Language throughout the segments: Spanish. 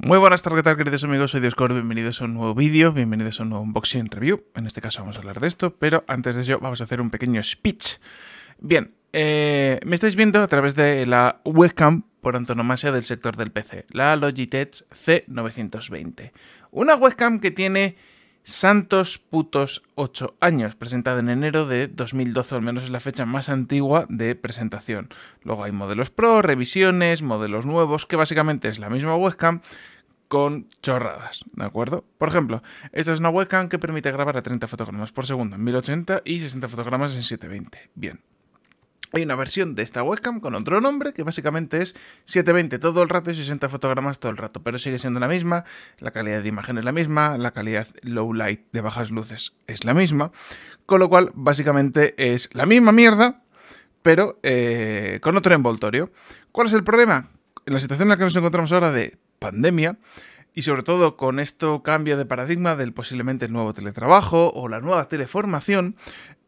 Muy buenas tardes, ¿qué tal, queridos amigos? Soy Discord, bienvenidos a un nuevo vídeo, bienvenidos a un nuevo unboxing review. En este caso vamos a hablar de esto, pero antes de ello vamos a hacer un pequeño speech. Bien, eh, me estáis viendo a través de la webcam por antonomasia del sector del PC, la Logitech C920. Una webcam que tiene Santos Putos 8 años, presentada en enero de 2012, al menos es la fecha más antigua de presentación. Luego hay modelos pro, revisiones, modelos nuevos, que básicamente es la misma webcam con chorradas, ¿de acuerdo? Por ejemplo, esta es una webcam que permite grabar a 30 fotogramas por segundo en 1080 y 60 fotogramas en 720. Bien, hay una versión de esta webcam con otro nombre que básicamente es 720 todo el rato y 60 fotogramas todo el rato, pero sigue siendo la misma, la calidad de imagen es la misma, la calidad low light de bajas luces es la misma, con lo cual básicamente es la misma mierda, pero eh, con otro envoltorio. ¿Cuál es el problema? En la situación en la que nos encontramos ahora de pandemia, y sobre todo con esto cambio de paradigma del posiblemente nuevo teletrabajo o la nueva teleformación,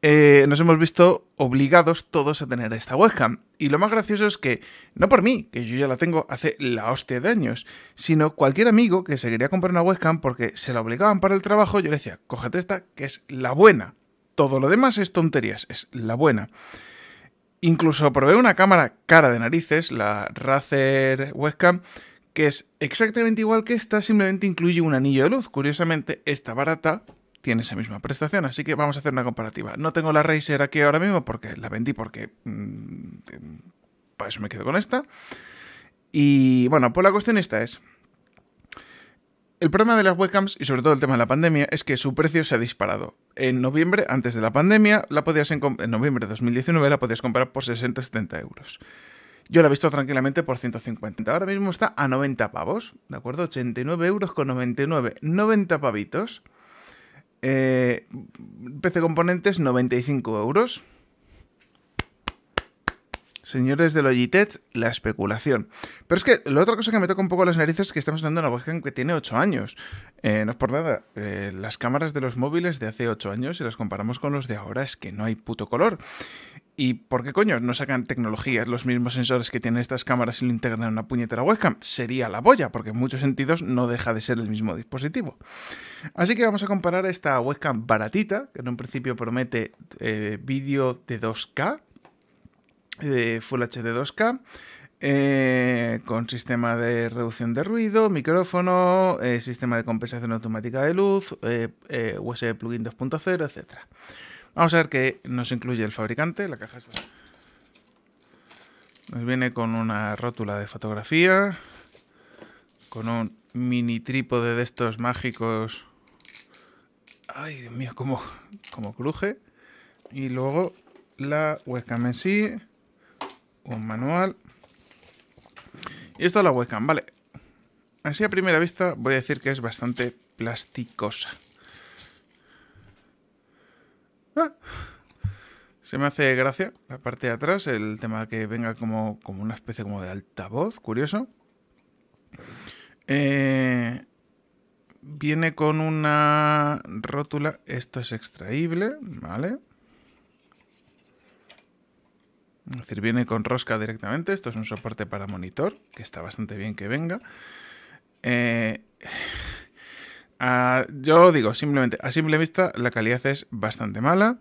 eh, nos hemos visto obligados todos a tener esta webcam. Y lo más gracioso es que, no por mí, que yo ya la tengo hace la hostia de años, sino cualquier amigo que se quería comprar una webcam porque se la obligaban para el trabajo, yo le decía, cógete esta, que es la buena. Todo lo demás es tonterías, es la buena. Incluso probé una cámara cara de narices, la Razer Webcam, que es exactamente igual que esta, simplemente incluye un anillo de luz. Curiosamente, esta barata tiene esa misma prestación, así que vamos a hacer una comparativa. No tengo la Razer aquí ahora mismo porque la vendí porque... Mm, para eso me quedo con esta. Y bueno, pues la cuestión esta es... El problema de las webcams y sobre todo el tema de la pandemia es que su precio se ha disparado. En noviembre, antes de la pandemia, la podías en, en noviembre de 2019 la podías comprar por 60-70 euros. Yo la he visto tranquilamente por 150. Ahora mismo está a 90 pavos, ¿de acuerdo? 89 euros con 99. 90 pavitos. Eh, PC Componentes, 95 euros. Señores de Logitech, la especulación. Pero es que la otra cosa que me toca un poco las narices es que estamos hablando de una webcam que tiene 8 años. Eh, no es por nada. Eh, las cámaras de los móviles de hace 8 años, si las comparamos con los de ahora, es que no hay puto color. ¿Y por qué coño no sacan tecnologías, los mismos sensores que tienen estas cámaras y lo integran en una puñetera webcam? Sería la boya, porque en muchos sentidos no deja de ser el mismo dispositivo. Así que vamos a comparar esta webcam baratita, que en un principio promete eh, vídeo de 2K, Full HD 2K, eh, con sistema de reducción de ruido, micrófono, eh, sistema de compensación automática de luz, eh, USB plugin 2.0, etc. Vamos a ver qué nos incluye el fabricante, la caja. es Nos viene con una rótula de fotografía, con un mini trípode de estos mágicos. Ay, Dios mío, cómo cruje. Y luego la webcam en sí, un manual, y esto es la webcam, vale. Así a primera vista voy a decir que es bastante plasticosa. Ah. Se me hace gracia la parte de atrás, el tema que venga como, una especie como de altavoz, curioso. Eh, viene con una rótula, esto es extraíble, ¿vale? Es decir, viene con rosca directamente. Esto es un soporte para monitor, que está bastante bien que venga. Eh, yo digo, simplemente, a simple vista, la calidad es bastante mala.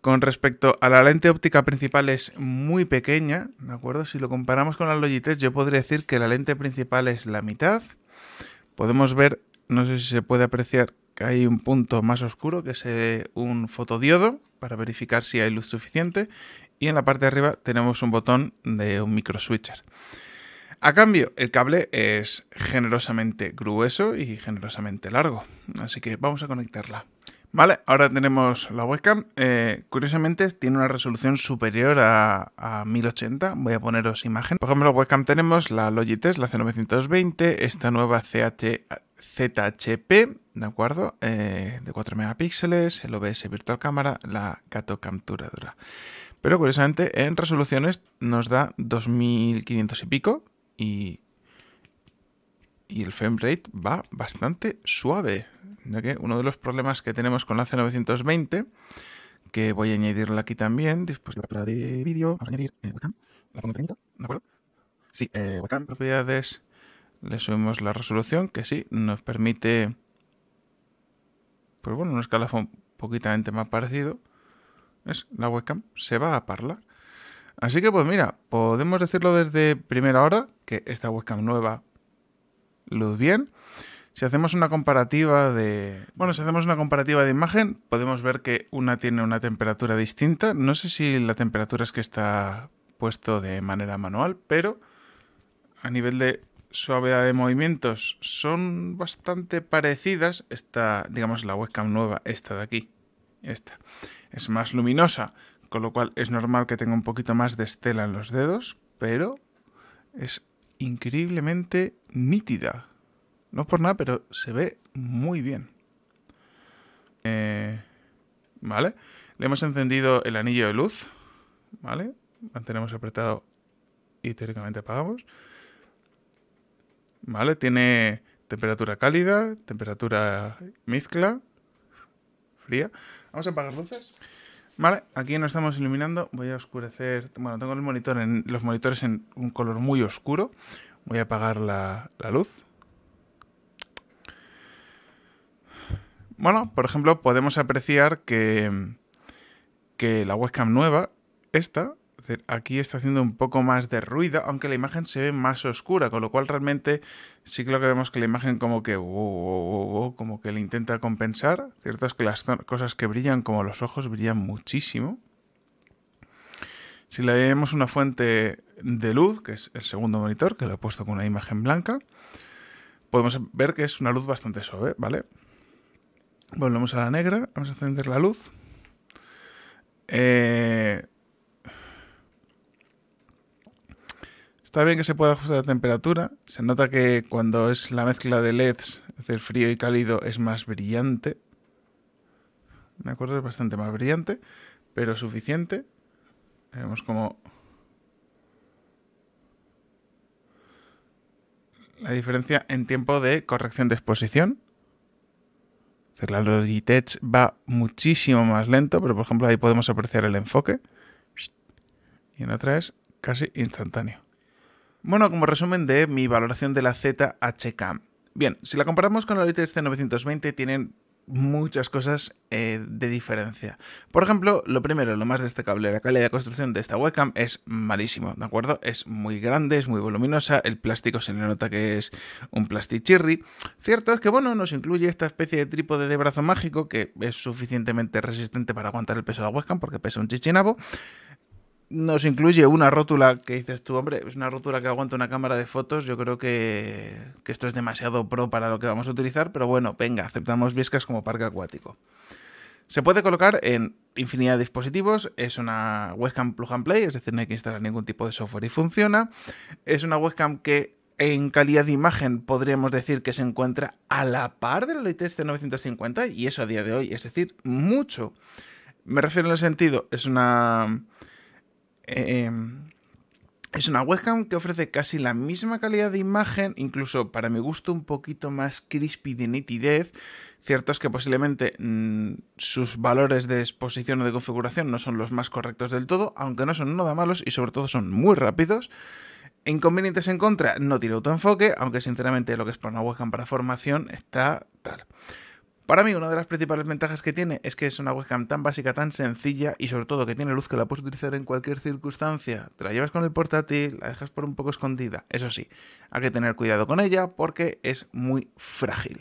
Con respecto a la lente óptica principal es muy pequeña, ¿de acuerdo? Si lo comparamos con la Logitech, yo podría decir que la lente principal es la mitad. Podemos ver, no sé si se puede apreciar, que hay un punto más oscuro, que es eh, un fotodiodo, para verificar si hay luz suficiente y en la parte de arriba tenemos un botón de un micro switcher. A cambio, el cable es generosamente grueso y generosamente largo, así que vamos a conectarla. Vale, ahora tenemos la webcam. Eh, curiosamente tiene una resolución superior a, 1080. Voy a poneros imagen. Por ejemplo, la webcam tenemos la Logitech, la C920, esta nueva CH, ZHP, ¿de acuerdo? Eh, de 4 megapíxeles, el OBS Virtual cámara, la Gato Capturadora. Pero curiosamente en resoluciones nos da 2500 y pico y, y el frame rate va bastante suave. Ya que uno de los problemas que tenemos con la C920, que voy a añadirla aquí también, después de, la de vídeo, añadir eh, la pongo en ¿de acuerdo? Sí, eh, propiedades, le subimos la resolución, que sí, nos permite, pues bueno, un escalafón poquitamente más parecido la webcam se va a parlar. Así que pues mira, podemos decirlo desde primera hora, que esta webcam nueva luz bien. Si hacemos una comparativa de. Bueno, si hacemos una comparativa de imagen, podemos ver que una tiene una temperatura distinta. No sé si la temperatura es que está puesto de manera manual, pero a nivel de suavidad de movimientos son bastante parecidas. Esta, digamos, la webcam nueva, esta de aquí. Esta es más luminosa, con lo cual es normal que tenga un poquito más de estela en los dedos, pero es increíblemente nítida. No por nada, pero se ve muy bien. Eh, vale, le hemos encendido el anillo de luz, ¿vale? Mantenemos apretado y teóricamente apagamos. ¿Vale? Tiene temperatura cálida, temperatura mezcla, Vamos a apagar luces. Vale, aquí no estamos iluminando. Voy a oscurecer. Bueno, tengo el monitor en, los monitores en un color muy oscuro. Voy a apagar la, luz. Bueno, por ejemplo, podemos apreciar que, que la webcam nueva, esta, aquí está haciendo un poco más de ruido, aunque la imagen se ve más oscura, con lo cual realmente sí creo lo que vemos que la imagen como que, como que le intenta compensar. Cierto es que las cosas que brillan, como los ojos, brillan muchísimo. Si le damos una fuente de luz, que es el segundo monitor, que lo he puesto con una imagen blanca, podemos ver que es una luz bastante suave, ¿vale? Volvemos a la negra, vamos a encender la luz. Eh, Está bien que se pueda ajustar la temperatura. Se nota que cuando es la mezcla de LEDs, es frío y cálido, es más brillante. ¿De acuerdo? Es bastante más brillante, pero suficiente. Vemos como... La diferencia en tiempo de corrección de exposición. la va muchísimo más lento, pero por ejemplo ahí podemos apreciar el enfoque. Y en otra es casi instantáneo. Bueno, como resumen de mi valoración de la ZHK. Bien, si la comparamos con la este C 920 tienen muchas cosas eh, de diferencia. Por ejemplo, lo primero, lo más destacable, la calidad de construcción de esta webcam es malísimo, ¿de acuerdo? Es muy grande, es muy voluminosa, el plástico se le nota que es un plastichirri. Cierto es que, bueno, nos incluye esta especie de trípode de brazo mágico que es suficientemente resistente para aguantar el peso de la webcam porque pesa un chichinabo nos incluye una rótula que dices tú, hombre, es una rótula que aguanta una cámara de fotos. Yo creo que, esto es demasiado pro para lo que vamos a utilizar, pero bueno, venga, aceptamos Viscas como parque acuático. Se puede colocar en infinidad de dispositivos, es una webcam plug and play, es decir, no hay que instalar ningún tipo de software y funciona. Es una webcam que en calidad de imagen podríamos decir que se encuentra a la par de la de 950 y eso a día de hoy, es decir, mucho. Me refiero en el sentido, es una eh, em, es una webcam que ofrece casi la misma calidad de imagen, incluso para mi gusto un poquito más crispy de nitidez. Cierto es que posiblemente mm, sus valores de exposición o de configuración no son los más correctos del todo, aunque no son nada malos y sobre todo son muy rápidos. Inconvenientes en contra, no tiene autoenfoque, aunque sinceramente lo que es para una webcam para formación está tal. Para mí, una de las principales ventajas que tiene es que es una webcam tan básica, tan sencilla y sobre todo que tiene luz que la puedes utilizar en cualquier circunstancia. Te la llevas con el portátil, la dejas por un poco escondida. Eso sí, hay que tener cuidado con ella porque es muy frágil.